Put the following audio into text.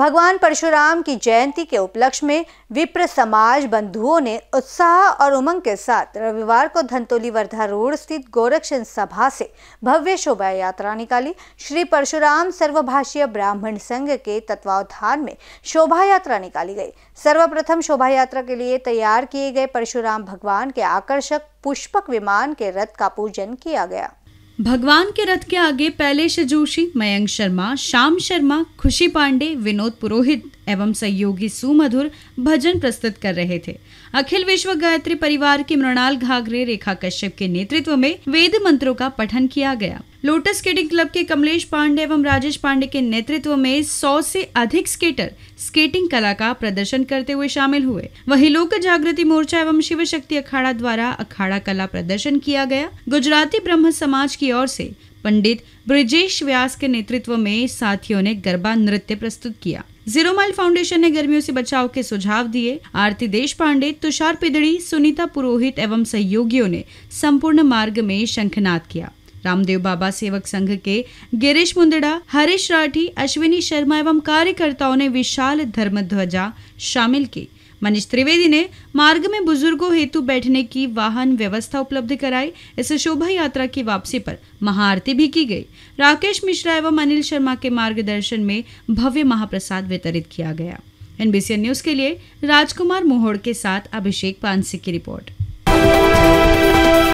भगवान परशुराम की जयंती के उपलक्ष्य में विप्र समाज बंधुओं ने उत्साह और उमंग के साथ रविवार को धनतोली वर्धा रोड स्थित गोरक्षण सभा से भव्य शोभा यात्रा निकाली श्री परशुराम सर्वभाषीय ब्राह्मण संघ के तत्वावधान में शोभा यात्रा निकाली गई सर्वप्रथम शोभा यात्रा के लिए तैयार किए गए परशुराम भगवान के आकर्षक पुष्पक विमान के रथ का पूजन किया गया भगवान के रथ के आगे पहले शजोशी मयंक शर्मा श्याम शर्मा खुशी पांडे विनोद पुरोहित एवं सहयोगी सुमधुर भजन प्रस्तुत कर रहे थे अखिल विश्व गायत्री परिवार के मृणाल घाघरे रेखा कश्यप के नेतृत्व में वेद मंत्रों का पठन किया गया लोटस स्केटिंग क्लब के कमलेश पांडे एवं राजेश पांडे के नेतृत्व में 100 से अधिक स्केटर स्केटिंग कला का प्रदर्शन करते हुए शामिल हुए वहीं लोक जागृति मोर्चा एवं शिव शक्ति अखाड़ा द्वारा अखाड़ा कला प्रदर्शन किया गया गुजराती ब्रह्म समाज की ओर से पंडित ब्रजेश व्यास के नेतृत्व में साथियों ने गरबा नृत्य प्रस्तुत किया जीरो माइल फाउंडेशन ने गर्मियों से बचाव के सुझाव दिए आरती देश पांडे तुषार पिदड़ी सुनीता पुरोहित एवं सहयोगियों ने संपूर्ण मार्ग में शंखनाद किया रामदेव बाबा सेवक संघ के गिरीश मुंदड़ा हरीश राठी अश्विनी शर्मा एवं कार्यकर्ताओं ने विशाल धर्म ध्वजा शामिल की मनीष त्रिवेदी ने मार्ग में बुजुर्गों हेतु बैठने की वाहन व्यवस्था उपलब्ध कराई इसे शोभा यात्रा की वापसी पर महाआरती भी की गई राकेश मिश्रा एवं अनिल शर्मा के मार्गदर्शन में भव्य महाप्रसाद वितरित किया गया एनबीसी न्यूज के लिए राजकुमार मोहोड़ के साथ अभिषेक पानसी की रिपोर्ट